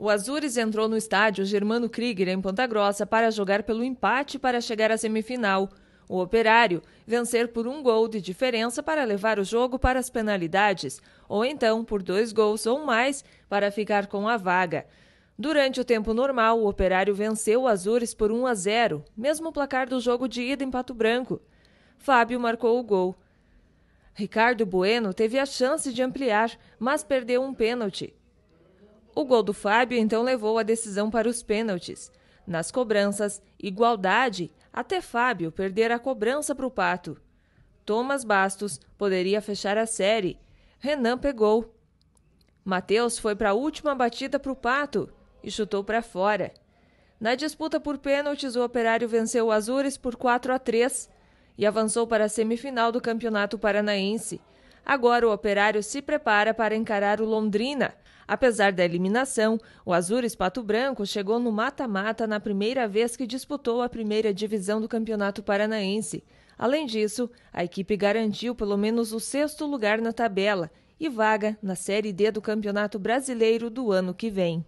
O Azures entrou no estádio Germano Krieger, em Ponta Grossa, para jogar pelo empate para chegar à semifinal. O operário vencer por um gol de diferença para levar o jogo para as penalidades, ou então por dois gols ou mais para ficar com a vaga. Durante o tempo normal, o operário venceu o Azures por 1 a 0, mesmo placar do jogo de ida em Pato Branco. Fábio marcou o gol. Ricardo Bueno teve a chance de ampliar, mas perdeu um pênalti. O gol do Fábio então levou a decisão para os pênaltis. Nas cobranças, igualdade até Fábio perder a cobrança para o Pato. Thomas Bastos poderia fechar a série. Renan pegou. Matheus foi para a última batida para o Pato e chutou para fora. Na disputa por pênaltis, o Operário venceu o Azures por 4 a 3 e avançou para a semifinal do Campeonato Paranaense. Agora o operário se prepara para encarar o Londrina. Apesar da eliminação, o Azures Pato Branco chegou no mata-mata na primeira vez que disputou a primeira divisão do Campeonato Paranaense. Além disso, a equipe garantiu pelo menos o sexto lugar na tabela e vaga na Série D do Campeonato Brasileiro do ano que vem.